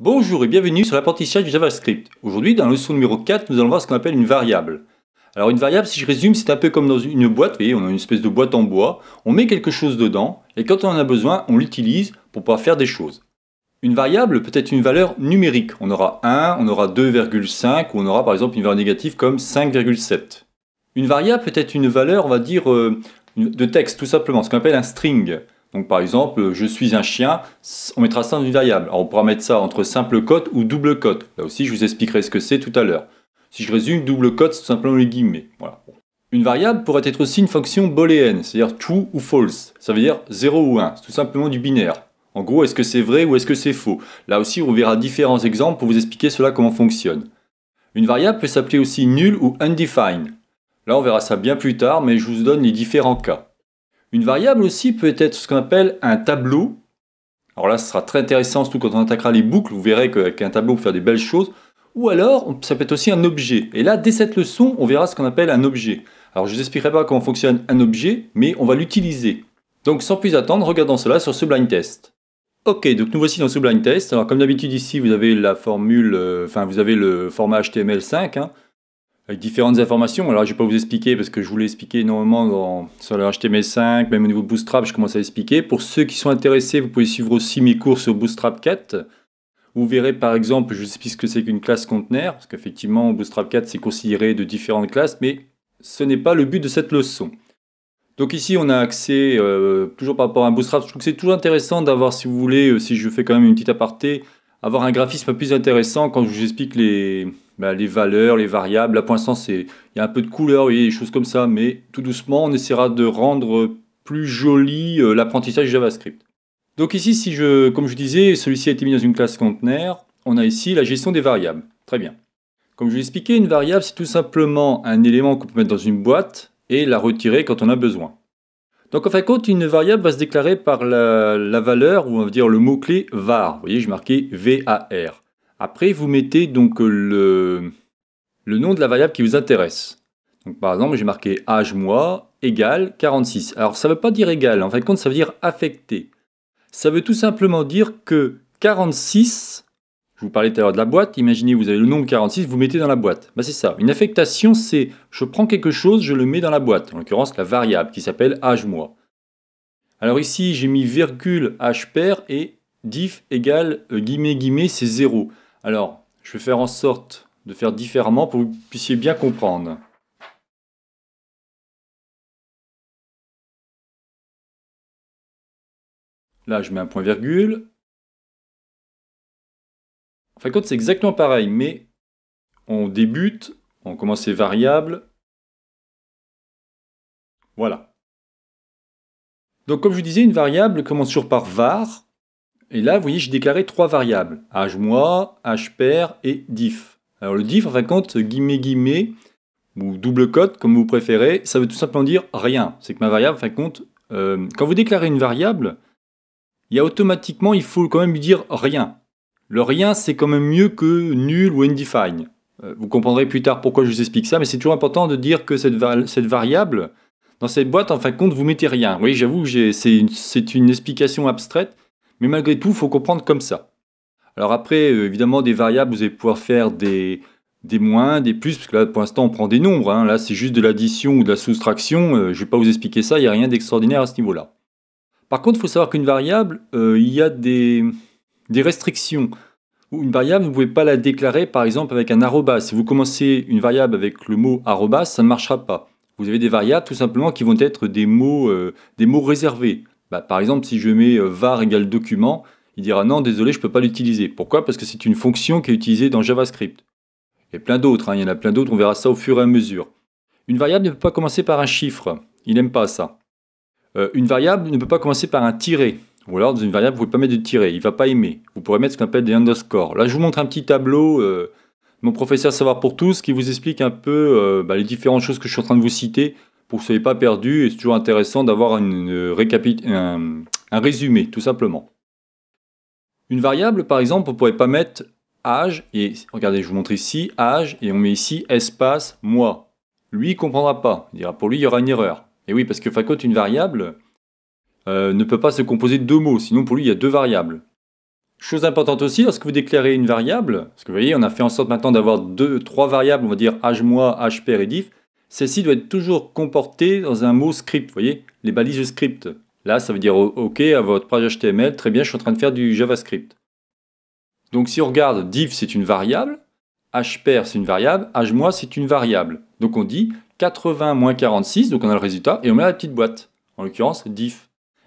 Bonjour et bienvenue sur l'apprentissage du JavaScript. Aujourd'hui, dans leçon numéro 4, nous allons voir ce qu'on appelle une variable. Alors une variable, si je résume, c'est un peu comme dans une boîte, vous voyez, on a une espèce de boîte en bois, on met quelque chose dedans, et quand on en a besoin, on l'utilise pour pouvoir faire des choses. Une variable peut être une valeur numérique, on aura 1, on aura 2,5, ou on aura par exemple une valeur négative comme 5,7. Une variable peut être une valeur, on va dire, euh, de texte tout simplement, ce qu'on appelle un string. Donc par exemple, euh, je suis un chien, on mettra ça dans une variable. Alors on pourra mettre ça entre simple cote ou double cote. Là aussi, je vous expliquerai ce que c'est tout à l'heure. Si je résume, double cote, c'est tout simplement les guillemets. Voilà. Une variable pourrait être aussi une fonction booléenne, c'est-à-dire true ou false. Ça veut dire 0 ou 1, c'est tout simplement du binaire. En gros, est-ce que c'est vrai ou est-ce que c'est faux Là aussi, on verra différents exemples pour vous expliquer cela comment fonctionne. Une variable peut s'appeler aussi nulle ou undefined. Là, on verra ça bien plus tard, mais je vous donne les différents cas. Une variable aussi peut être ce qu'on appelle un tableau. Alors là, ce sera très intéressant, surtout quand on attaquera les boucles, vous verrez un tableau peut faire des belles choses. Ou alors, ça peut être aussi un objet. Et là, dès cette leçon, on verra ce qu'on appelle un objet. Alors, je ne vous expliquerai pas comment fonctionne un objet, mais on va l'utiliser. Donc, sans plus attendre, regardons cela sur ce blind test. Ok, donc nous voici dans ce blind test. Alors, comme d'habitude ici, vous avez la formule, euh, enfin, vous avez le format HTML5 avec différentes informations. Alors, je ne vais pas vous expliquer parce que je voulais expliquer énormément dans, sur le HTML5, même au niveau Bootstrap, je commence à expliquer. Pour ceux qui sont intéressés, vous pouvez suivre aussi mes cours sur Bootstrap 4. Vous verrez par exemple, je vous explique ce que c'est qu'une classe conteneur, parce qu'effectivement, Bootstrap 4, c'est considéré de différentes classes, mais ce n'est pas le but de cette leçon. Donc ici, on a accès, euh, toujours par rapport à un Bootstrap, je trouve que c'est toujours intéressant d'avoir, si vous voulez, euh, si je fais quand même une petite aparté, avoir un graphisme plus intéressant quand je vous explique les, bah, les valeurs, les variables. la pour l'instant, il y a un peu de couleur, a des choses comme ça, mais tout doucement, on essaiera de rendre plus joli euh, l'apprentissage JavaScript. Donc ici, si je, comme je disais, celui-ci a été mis dans une classe conteneur, on a ici la gestion des variables. Très bien. Comme je l'ai expliqué, une variable, c'est tout simplement un élément qu'on peut mettre dans une boîte et la retirer quand on a besoin. Donc en fin de compte, une variable va se déclarer par la, valeur, ou on va dire le mot-clé var. Vous voyez, j'ai marqué VAR. Après, vous mettez donc euh, le, le nom de la variable qui vous intéresse. par exemple, j'ai marqué âge mois égale 46. Alors, ça ne veut pas dire égal, en fin de compte, ça veut dire affecté. Ça veut tout simplement dire que 46, je vous parlais tout à l'heure de la boîte, imaginez vous avez le nombre 46, vous mettez dans la boîte. Bah, c'est ça. Une affectation, c'est je prends quelque chose, je le mets dans la boîte. En l'occurrence, la variable qui s'appelle âge mois. Alors ici, j'ai mis virgule h pair et diff égale euh, guillemets guillemets, c'est 0. Alors, je vais faire en sorte de faire différemment pour que vous puissiez bien comprendre. Là, je mets un point virgule. En fin de compte, c'est exactement pareil, mais on débute, on commence les variables. Voilà. Donc, comme je vous disais, une variable commence toujours par var, et là, vous voyez, j'ai déclaré trois variables, h pair et diff. Alors le diff, en fin de compte, guillemets, guillemets, ou double code comme vous préférez, ça veut tout simplement dire rien. C'est que ma variable, en fin de compte, euh, quand vous déclarez une variable, il y a automatiquement, il faut quand même lui dire rien. Le rien, c'est quand même mieux que nul ou undefined. Euh, vous comprendrez plus tard pourquoi je vous explique ça, mais c'est toujours important de dire que cette, variable, dans cette boîte, en fin de compte, vous mettez rien. Oui, j'avoue, c'est une explication abstraite mais malgré tout, il faut comprendre comme ça. Alors après, euh, évidemment, des variables, vous allez pouvoir faire des, moins, des plus, parce que là, pour l'instant, on prend des nombres. Hein. Là, c'est juste de l'addition ou de la soustraction. Euh, je ne vais pas vous expliquer ça, il n'y a rien d'extraordinaire à ce niveau-là. Par contre, il faut savoir qu'une variable, euh, il y a des, restrictions. Une variable, vous ne pouvez pas la déclarer, par exemple, avec un arrobas. Si vous commencez une variable avec le mot arrobas, ça ne marchera pas. Vous avez des variables, tout simplement, qui vont être des mots réservés. Bah, par exemple, si je mets euh, var égale document, il dira non, désolé, je ne peux pas l'utiliser. Pourquoi Parce que c'est une fonction qui est utilisée dans JavaScript. Et plein d'autres, hein, il y en a plein d'autres, on verra ça au fur et à mesure. Une variable ne peut pas commencer par un chiffre, il n'aime pas ça. Euh, une variable ne peut pas commencer par un tiré, Ou alors, dans une variable, vous ne pouvez pas mettre de tiret, il ne va pas aimer. Vous pourrez mettre ce qu'on appelle des underscores. Là, je vous montre un petit tableau, euh, mon professeur Savoir pour tous, qui vous explique un peu bah, les différentes choses que je suis en train de vous citer pour vous ne soyez pas perdu. Et c'est toujours intéressant d'avoir un, résumé, tout simplement. Une variable, par exemple, on ne pourrait pas mettre âge, et regardez, je vous montre ici, âge, et on met ici espace, moi. Lui, il ne comprendra pas. Il dira, pour lui, il y aura une erreur. Et oui, parce que Facot, une variable, euh, ne peut pas se composer de deux mots, sinon pour lui, il y a deux variables. Chose importante aussi, lorsque vous déclarez une variable, parce que vous voyez, on a fait en sorte maintenant d'avoir deux, trois variables, on va dire âge, moi, âge, père et diff, celle-ci doit être toujours comportée dans un mot script, vous voyez, les balises script. Là, ça veut dire oh, OK à votre page HTML, très bien, je suis en train de faire du JavaScript. Donc si on regarde, div c'est une variable, hpair c'est une variable, moi c'est une variable. Donc on dit 80 moins 46, donc on a le résultat, et on met la petite boîte, en l'occurrence div.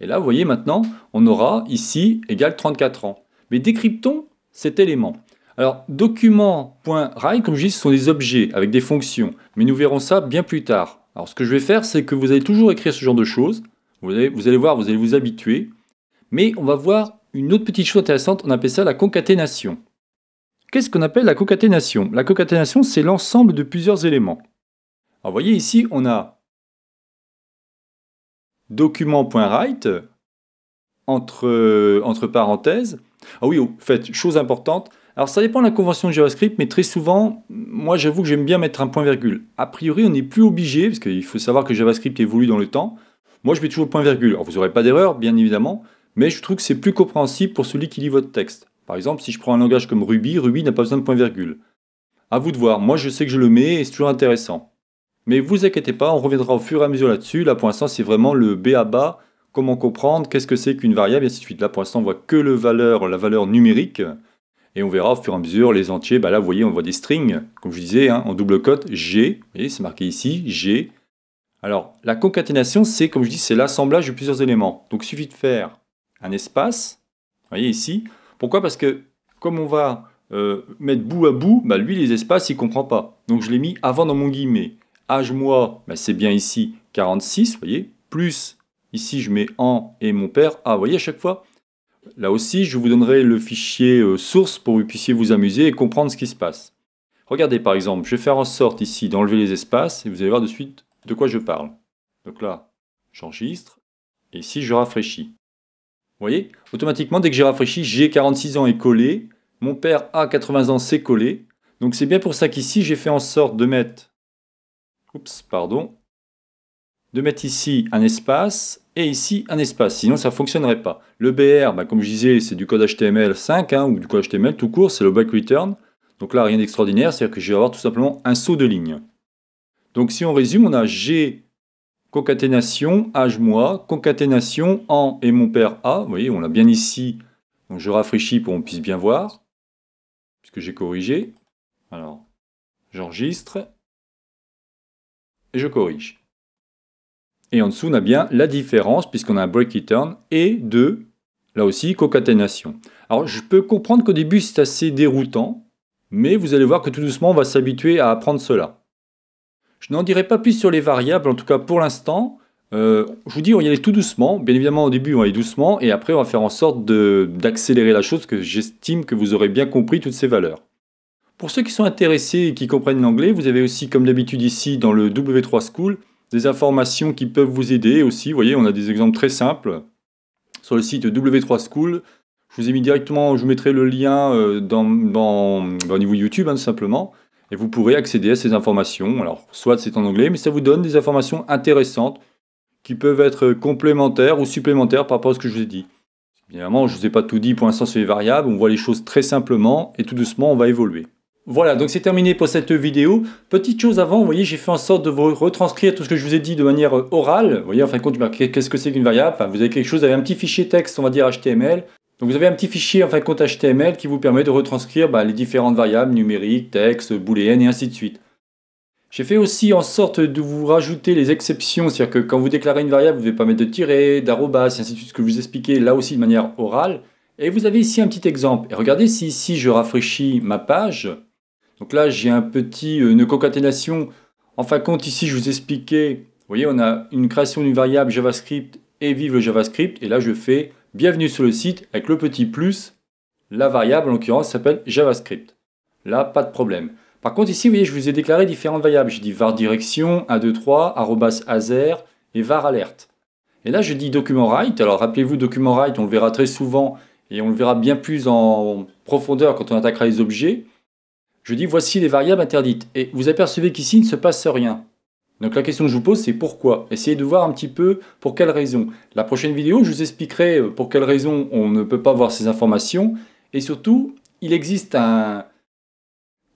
Et là, vous voyez maintenant, on aura ici égal 34 ans. Mais décryptons cet élément. Alors, document.write, comme je dis, ce sont des objets avec des fonctions, mais nous verrons ça bien plus tard. Alors, ce que je vais faire, c'est que vous allez toujours écrire ce genre de choses. Vous allez, voir, vous allez vous habituer. Mais on va voir une autre petite chose intéressante, on appelle ça la concaténation. Qu'est-ce qu'on appelle la concaténation La concaténation, c'est l'ensemble de plusieurs éléments. Alors, vous voyez ici, on a document.write entre, entre parenthèses. Ah oui, en fait, chose importante, alors ça dépend de la convention de JavaScript, mais très souvent, moi j'avoue que j'aime bien mettre un point-virgule. A priori, on n'est plus obligé, parce qu'il faut savoir que JavaScript évolue dans le temps. Moi je mets toujours point-virgule. Alors vous n'aurez pas d'erreur, bien évidemment, mais je trouve que c'est plus compréhensible pour celui qui lit votre texte. Par exemple, si je prends un langage comme Ruby, Ruby n'a pas besoin de point-virgule. A vous de voir, moi je sais que je le mets et c'est toujours intéressant. Mais vous inquiétez pas, on reviendra au fur et à mesure là-dessus. Là pour l'instant, c'est vraiment le B à bas, comment comprendre, qu'est-ce que c'est qu'une variable, et ainsi de suite. Là pour l'instant, on voit que la valeur numérique. Et on verra au fur et à mesure les entiers. Bah là, vous voyez, on voit des strings, comme je disais, hein, en double cote G. Vous voyez, c'est marqué ici, G. Alors, la concaténation, c'est, comme je dis, c'est l'assemblage de plusieurs éléments. Donc, il suffit de faire un espace. Vous voyez ici. Pourquoi Parce que, comme on va euh, mettre bout à bout, bah, lui, les espaces, il ne comprend pas. Donc, je l'ai mis avant dans mon guillemet. Âge, moi, bah, c'est bien ici, 46, vous voyez. Plus, ici, je mets en et mon père. Ah, vous voyez, à chaque fois, Là aussi, je vous donnerai le fichier euh, source pour que vous puissiez vous amuser et comprendre ce qui se passe. Regardez par exemple, je vais faire en sorte ici d'enlever les espaces et vous allez voir de suite de quoi je parle. Donc là, j'enregistre et ici je rafraîchis. Vous voyez, automatiquement dès que j'ai rafraîchi, j'ai 46 ans et collé, mon père a 80 ans c'est collé. Donc c'est bien pour ça qu'ici j'ai fait en sorte de mettre Oups, pardon de mettre ici un espace et ici un espace, sinon ça ne fonctionnerait pas. Le BR, bah, comme je disais, c'est du code HTML5 hein, ou du code HTML tout court, c'est le back return. Donc là, rien d'extraordinaire, c'est-à-dire que je vais avoir tout simplement un saut de ligne. Donc si on résume, on a G concaténation, H moi, concaténation en et mon père A. Vous voyez, on l'a bien ici. Donc je rafraîchis pour qu'on puisse bien voir, puisque j'ai corrigé. Alors, j'enregistre et je corrige. Et en dessous, on a bien la différence, puisqu'on a un break return et de, là aussi, concaténation. Alors, je peux comprendre qu'au début, c'est assez déroutant, mais vous allez voir que tout doucement, on va s'habituer à apprendre cela. Je n'en dirai pas plus sur les variables, en tout cas pour l'instant. Euh, je vous dis, on y allait tout doucement. Bien évidemment, au début, on allait doucement, et après, on va faire en sorte d'accélérer la chose, que j'estime que vous aurez bien compris toutes ces valeurs. Pour ceux qui sont intéressés et qui comprennent l'anglais, vous avez aussi, comme d'habitude ici, dans le W3 School, des informations qui peuvent vous aider aussi. Vous voyez, on a des exemples très simples sur le site W3 School. Je vous ai mis directement, je vous mettrai le lien euh, dans, au niveau YouTube, tout hein, simplement. Et vous pourrez accéder à ces informations. Alors, soit c'est en anglais, mais ça vous donne des informations intéressantes qui peuvent être complémentaires ou supplémentaires par rapport à ce que je vous ai dit. Évidemment, je ne vous ai pas tout dit pour l'instant sur les variables. On voit les choses très simplement et tout doucement, on va évoluer. Voilà, donc c'est terminé pour cette vidéo. Petite chose avant, vous voyez, j'ai fait en sorte de vous retranscrire tout ce que je vous ai dit de manière euh, orale. Vous voyez, en fin de compte, qu'est-ce que c'est qu'une variable Vous avez quelque chose, vous avez un petit fichier texte, on va dire HTML. Donc vous avez un petit fichier, en fin de compte, HTML qui vous permet de retranscrire bah, les différentes variables numériques, texte, booléennes et ainsi de suite. J'ai fait aussi en sorte de vous rajouter les exceptions, c'est-à-dire que quand vous déclarez une variable, vous ne devez pas mettre de tirer, d'arrobas, ainsi de suite, ce que je vous expliquez là aussi de manière orale. Et vous avez ici un petit exemple. Et regardez si ici je rafraîchis ma page, donc là, j'ai un petit, euh, une concaténation. En fin de compte, ici, je vous expliquais, vous voyez, on a une création d'une variable JavaScript et vive le JavaScript. Et là, je fais bienvenue sur le site avec le petit plus. La variable, en l'occurrence, s'appelle JavaScript. Là, pas de problème. Par contre, ici, vous voyez, je vous ai déclaré différentes variables. Je dis var direction, 1, 2, 3, arrobas et var alerte. Et là, je dis document write. Alors, rappelez-vous, document write, on le verra très souvent et on le verra bien plus en profondeur quand on attaquera les objets je dis voici les variables interdites. Et vous apercevez qu'ici, il ne se passe rien. Donc la question que je vous pose, c'est pourquoi Essayez de voir un petit peu pour quelles raisons. La prochaine vidéo, je vous expliquerai euh, pour quelles raisons on ne peut pas voir ces informations. Et surtout, il existe un...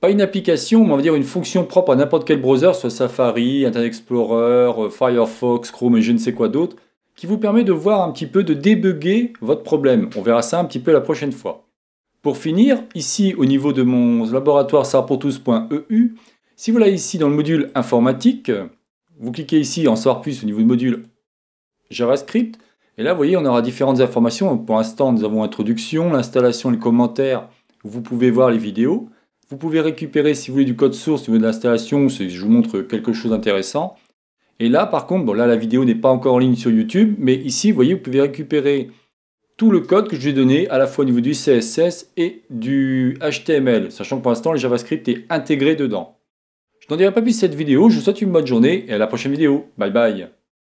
Pas une application, mais on va dire une fonction propre à n'importe quel browser, soit Safari, Internet Explorer, euh, Firefox, Chrome et je ne sais quoi d'autre, qui vous permet de voir un petit peu, de débugger votre problème. On verra ça un petit peu la prochaine fois. Pour finir, ici au niveau de mon laboratoire sarpourtous.eu, si vous l'avez ici dans le module informatique, vous cliquez ici en savoir plus au niveau du module JavaScript, et là vous voyez on aura différentes informations. Pour l'instant nous avons introduction, l'installation, les commentaires, vous pouvez voir les vidéos. Vous pouvez récupérer si vous voulez du code source au niveau de l'installation, je vous montre quelque chose d'intéressant. Et là par contre, là la vidéo n'est pas encore en ligne sur YouTube, mais ici vous voyez vous pouvez récupérer tout le code que je ai donné à la fois au niveau du CSS et du HTML, sachant que pour l'instant le JavaScript est intégré dedans. Je n'en dirai pas plus cette vidéo, je vous souhaite une bonne journée et à la prochaine vidéo. Bye bye